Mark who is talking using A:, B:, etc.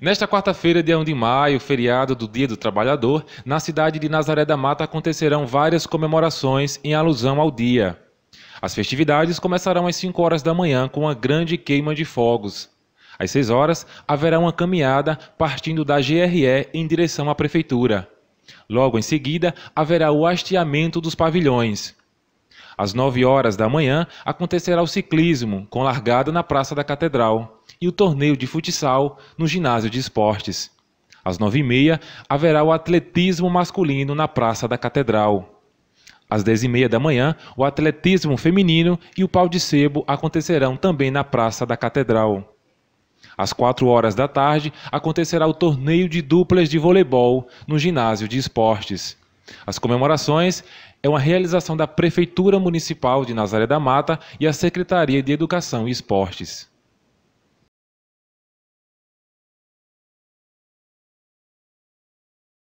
A: Nesta quarta-feira, dia 1 de maio, feriado do Dia do Trabalhador, na cidade de Nazaré da Mata acontecerão várias comemorações em alusão ao dia. As festividades começarão às 5 horas da manhã com uma grande queima de fogos. Às 6 horas, haverá uma caminhada partindo da GRE em direção à prefeitura. Logo em seguida, haverá o hasteamento dos pavilhões. Às 9 horas da manhã acontecerá o ciclismo, com largada na Praça da Catedral, e o torneio de futsal no Ginásio de Esportes. Às 9 e meia haverá o atletismo masculino na Praça da Catedral. Às 10 e meia da manhã, o atletismo feminino e o pau de sebo acontecerão também na Praça da Catedral. Às 4 horas da tarde, acontecerá o torneio de duplas de voleibol no ginásio de esportes. As comemorações é uma realização da Prefeitura Municipal de Nazaré da Mata e a Secretaria de Educação e Esportes.